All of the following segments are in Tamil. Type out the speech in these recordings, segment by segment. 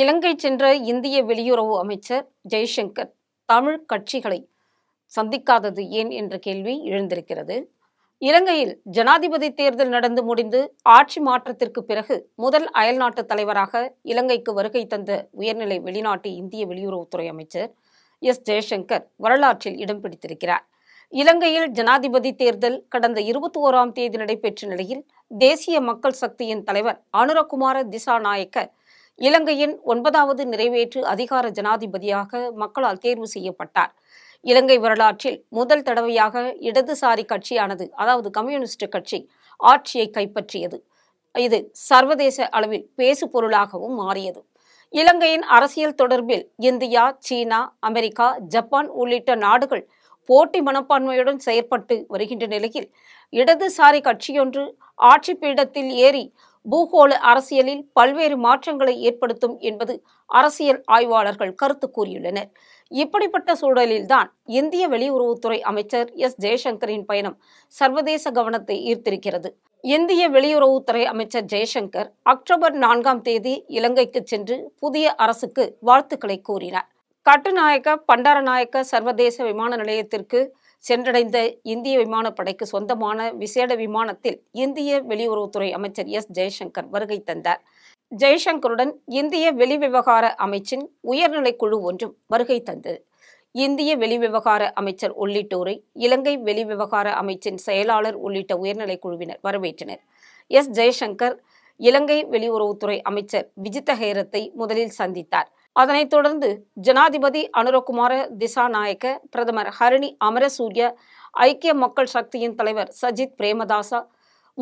இலங்கை சென்ற இந்திய வெளியுறவு அமைச்சர் ஜெய்சங்கர் தமிழ் கட்சிகளை சந்திக்காதது ஏன் என்ற கேள்வி எழுந்திருக்கிறது இலங்கையில் ஜனாதிபதி தேர்தல் நடந்து முடிந்து ஆட்சி மாற்றத்திற்கு பிறகு முதல் அயல்நாட்டு தலைவராக இலங்கைக்கு வருகை தந்த உயர்நிலை வெளிநாட்டு இந்திய வெளியுறவுத்துறை அமைச்சர் எஸ் ஜெய்சங்கர் வரலாற்றில் இடம் பிடித்திருக்கிறார் இலங்கையில் ஜனாதிபதி தேர்தல் கடந்த இருபத்தி ஓராம் தேதி நடைபெற்ற நிலையில் தேசிய மக்கள் சக்தியின் தலைவர் அனுரகுமார திசாநாயக்க இலங்கையின் ஒன்பதாவது நிறைவேற்று அதிகார ஜனாதிபதியாக மக்களால் தேர்வு செய்யப்பட்டார் இலங்கை வரலாற்றில் முதல் தடவையாக இடதுசாரி கட்சியானது அதாவது கம்யூனிஸ்ட் கட்சி ஆட்சியை கைப்பற்றியது இது சர்வதேச அளவில் பேசு பொருளாகவும் மாறியது இலங்கையின் அரசியல் தொடர்பில் இந்தியா சீனா அமெரிக்கா ஜப்பான் உள்ளிட்ட நாடுகள் போட்டி மனப்பான்மையுடன் செயற்பட்டு வருகின்ற நிலையில் இடதுசாரி கட்சியொன்று ஆட்சி பீடத்தில் ஏறி பூகோள அரசியலில் பல்வேறு மாற்றங்களை ஏற்படுத்தும் என்பது அரசியல் ஆய்வாளர்கள் கருத்து கூறியுள்ளனர் இப்படிப்பட்ட சூழலில்தான் இந்திய வெளியுறவுத்துறை அமைச்சர் எஸ் ஜெயசங்கரின் பயணம் சர்வதேச கவனத்தை ஈர்த்திருக்கிறது இந்திய வெளியுறவுத்துறை அமைச்சர் ஜெயசங்கர் அக்டோபர் நான்காம் தேதி இலங்கைக்கு சென்று புதிய அரசுக்கு வாழ்த்துக்களை கூறினார் கட்டுநாயக்க பண்டாரநாயக்க சர்வதேச விமான நிலையத்திற்கு சென்றடைந்த இந்திய விமானப்படைக்கு சொந்தமான விசேட விமானத்தில் இந்திய வெளியுறவுத்துறை அமைச்சர் எஸ் ஜெய்சங்கர் வருகை தந்தார் ஜெய்சங்கருடன் இந்திய வெளிவிவகார அமைச்சின் உயர்நிலைக்குழு ஒன்றும் வருகை தந்தது இந்திய வெளிவிவகார அமைச்சர் உள்ளிட்டோரை இலங்கை வெளிவிவகார அமைச்சின் செயலாளர் உள்ளிட்ட உயர்நிலை குழுவினர் வரவேற்றனர் எஸ் ஜெய்சங்கர் இலங்கை வெளியுறவுத்துறை அமைச்சர் விஜித்த ஹேரத்தை முதலில் சந்தித்தார் அதனைத் தொடர்ந்து ஜனாதிபதி அனுரகுமார திசாநாயக்க பிரதமர் ஹரணி அமரசூரிய ஐக்கிய மக்கள் சக்தியின் தலைவர் சஜித் பிரேமதாசா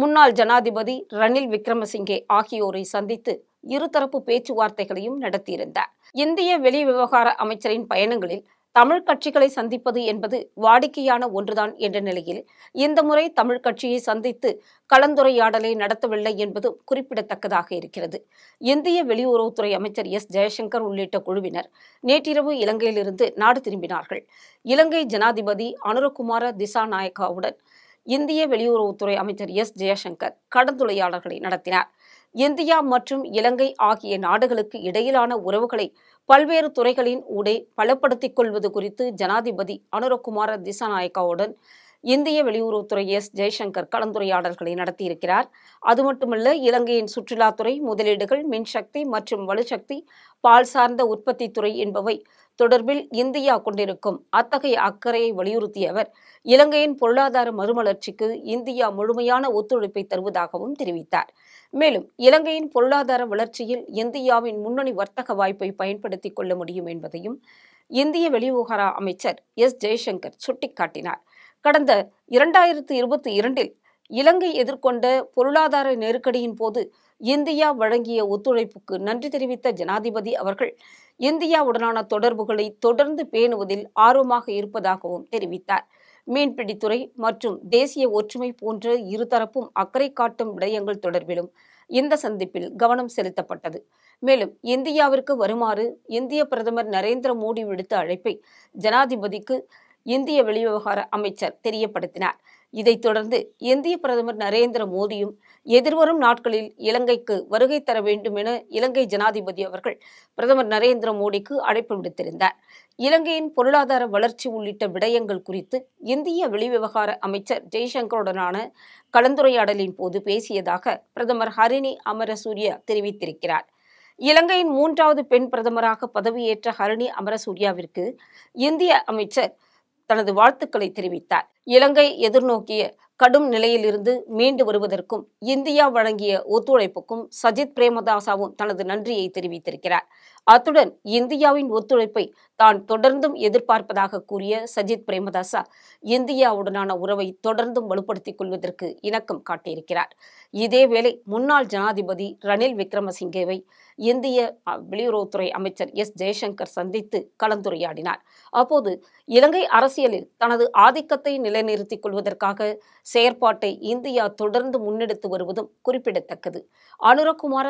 முன்னாள் ஜனாதிபதி ரணில் விக்ரமசிங்கே ஆகியோரை சந்தித்து இருதரப்பு பேச்சுவார்த்தைகளையும் நடத்தியிருந்தார் இந்திய வெளிவிவகார அமைச்சரின் பயணங்களில் தமிழ் கட்சிகளை சந்திப்பது என்பது வாடிக்கையான ஒன்றுதான் என்ற நிலையில் இந்த முறை தமிழ் கட்சியை சந்தித்து கலந்துரையாடலை நடத்தவில்லை என்பது குறிப்பிடத்தக்கதாக இருக்கிறது இந்திய வெளியுறவுத்துறை அமைச்சர் எஸ் ஜெயசங்கர் உள்ளிட்ட குழுவினர் நேற்றிரவு இலங்கையிலிருந்து நாடு திரும்பினார்கள் இலங்கை ஜனாதிபதி அனுரகுமார திசாநாயக்காவுடன் இந்திய வெளியுறவுத்துறை அமைச்சர் எஸ் ஜெயசங்கர் கலந்துரையாடல்களை நடத்தினார் இந்தியா மற்றும் இலங்கை ஆகிய நாடுகளுக்கு இடையிலான உறவுகளை பல்வேறு துறைகளின் ஊடே பலப்படுத்திக் கொள்வது குறித்து ஜனாதிபதி அனுரகுமார திசாநாயக்காவுடன் இந்திய வெளியுறவுத்துறை எஸ் ஜெய்சங்கர் கலந்துரையாடல்களை நடத்தியிருக்கிறார் அது மட்டுமல்ல இலங்கையின் சுற்றுலாத்துறை முதலீடுகள் மின்சக்தி மற்றும் வலுசக்தி பால் சார்ந்த உற்பத்தி துறை என்பவை தொடர்பில் இந்தியா கொண்டிருக்கும் அத்தகைய அக்கறையை வலியுறுத்திய அவர் இலங்கையின் பொருளாதார மறுமலர்ச்சிக்கு இந்தியா முழுமையான ஒத்துழைப்பை தருவதாகவும் தெரிவித்தார் மேலும் இலங்கையின் பொருளாதார வளர்ச்சியில் இந்தியாவின் முன்னணி வர்த்தக வாய்ப்பை பயன்படுத்திக் கொள்ள முடியும் என்பதையும் இந்திய வெளிவிவகார அமைச்சர் எஸ் ஜெய்சங்கர் சுட்டிக்காட்டினார் கடந்த இரண்டாயிரத்தி இருபத்தி இரண்டில் இலங்கை எதிர்கொண்ட பொருளாதார நெருக்கடியின் போது இந்தியா வழங்கிய ஒத்துழைப்புக்கு நன்றி தெரிவித்த ஜனாதிபதி அவர்கள் இந்தியாவுடனான தொடர்புகளை தொடர்ந்து பேணுவதில் ஆர்வமாக இருப்பதாகவும் தெரிவித்தார் மீன்பிடித்துறை மற்றும் தேசிய ஒற்றுமை போன்ற இருதரப்பும் அக்கறை காட்டும் விடயங்கள் தொடர்பிலும் இந்த சந்திப்பில் கவனம் செலுத்தப்பட்டது மேலும் இந்தியாவிற்கு வருமாறு இந்திய பிரதமர் நரேந்திர மோடி விடுத்த அழைப்பை ஜனாதிபதிக்கு இந்திய வெளிவிவகார அமைச்சர் தெரியப்படுத்தினார் இதைத் தொடர்ந்து இந்திய பிரதமர் நரேந்திர மோடியும் எதிர்வரும் நாட்களில் இலங்கைக்கு வருகை தர வேண்டும் என இலங்கை ஜனாதிபதி அவர்கள் பிரதமர் நரேந்திர மோடிக்கு அழைப்பு விடுத்திருந்தார் இலங்கையின் பொருளாதார வளர்ச்சி உள்ளிட்ட விடயங்கள் குறித்து இந்திய வெளிவிவகார அமைச்சர் ஜெய்சங்கருடனான கலந்துரையாடலின் போது பேசியதாக பிரதமர் ஹரிணி அமரசூரிய தெரிவித்திருக்கிறார் இலங்கையின் மூன்றாவது பெண் பிரதமராக பதவியேற்ற ஹரிணி அமரசூர்யாவிற்கு இந்திய அமைச்சர் தனது வாழ்த்துக்களை தெரிவித்தார் இலங்கை எதிர்நோக்கிய கடும் நிலையிலிருந்து மீண்டு வருவதற்கும் இந்தியா வழங்கிய ஒத்துழைப்புக்கும் சஜித் பிரேமதாசாவும் தனது நன்றியை தெரிவித்திருக்கிறார் அத்துடன் இந்தியாவின் ஒத்துழைப்பை தான் தொடர்ந்தும் எதிர்பார்ப்பதாக கூறிய சஜித் பிரேமதாசா இந்தியாவுடனான உறவை தொடர்ந்தும் வலுப்படுத்திக் கொள்வதற்கு இணக்கம் காட்டியிருக்கிறார் இதேவேளை முன்னாள் ஜனாதிபதி ரணில் விக்ரமசிங்கேவை இந்திய வெளியுறவுத்துறை அமைச்சர் எஸ் ஜெய்சங்கர் சந்தித்து கலந்துரையாடினார் அப்போது இலங்கை அரசியலில் தனது ஆதிக்கத்தை நிலைநிறுத்திக் கொள்வதற்காக செயற்பாட்டை இந்தியா தொடர்ந்து முன்னெடுத்து வருவதும் குறிப்பிடத்தக்கது அனுரகுமார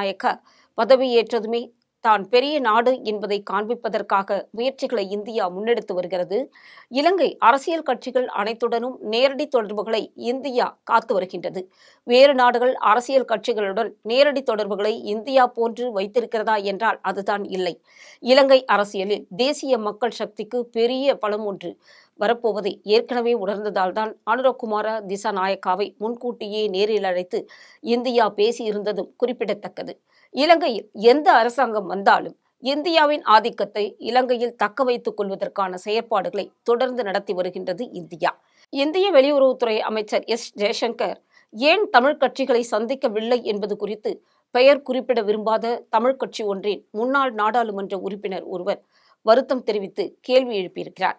நாயக்கா பதவியேற்றதுமே தான் பெரிய நாடு என்பதை காண்பிப்பதற்காக முயற்சிகளை இந்தியா முன்னெடுத்து வருகிறது இலங்கை அரசியல் கட்சிகள் அனைத்துடனும் நேரடி தொடர்புகளை இந்தியா காத்து வருகின்றது வேறு நாடுகள் அரசியல் கட்சிகளுடன் நேரடி தொடர்புகளை இந்தியா போன்று வைத்திருக்கிறதா என்றால் அதுதான் இல்லை இலங்கை அரசியலில் தேசிய மக்கள் சக்திக்கு பெரிய பலம் ஒன்று வரப்போவதை ஏற்கனவே உணர்ந்ததால்தான் அனுரகுமார திசாநாயக்காவை முன்கூட்டியே நேரில் அழைத்து இந்தியா பேசியிருந்ததும் குறிப்பிடத்தக்கது இலங்கையில் எந்த அரசாங்கம் வந்தாலும் இந்தியாவின் ஆதிக்கத்தை இலங்கையில் தக்க வைத்துக் கொள்வதற்கான செயற்பாடுகளை தொடர்ந்து நடத்தி வருகின்றது இந்தியா இந்திய வெளியுறவுத்துறை அமைச்சர் எஸ் ஜெய்சங்கர் ஏன் தமிழ் கட்சிகளை சந்திக்கவில்லை என்பது குறித்து பெயர் குறிப்பிட விரும்பாத தமிழ் கட்சி ஒன்றின் முன்னாள் நாடாளுமன்ற உறுப்பினர் ஒருவர் வருத்தம் தெரிவித்து கேள்வி எழுப்பியிருக்கிறார்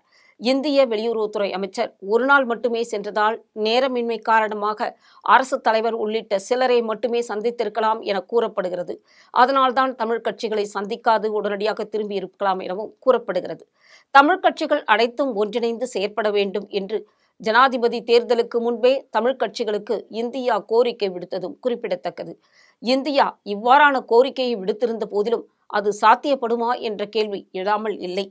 இந்திய வெளியுறவுத்துறை அமைச்சர் ஒரு நாள் மட்டுமே சென்றதால் நேரமின்மை காரணமாக அரசு தலைவர் உள்ளிட்ட சிலரை மட்டுமே சந்தித்திருக்கலாம் என கூறப்படுகிறது அதனால்தான் தமிழ் கட்சிகளை சந்திக்காது உடனடியாக திரும்பி இருக்கலாம் எனவும் கூறப்படுகிறது தமிழ் கட்சிகள் அனைத்தும் ஒன்றிணைந்து செயற்பட வேண்டும் என்று ஜனாதிபதி தேர்தலுக்கு முன்பே தமிழ் கட்சிகளுக்கு இந்தியா கோரிக்கை விடுத்ததும் குறிப்பிடத்தக்கது இந்தியா இவ்வாறான கோரிக்கையை விடுத்திருந்த போதிலும் அது சாத்தியப்படுமா என்ற கேள்வி எழாமல் இல்லை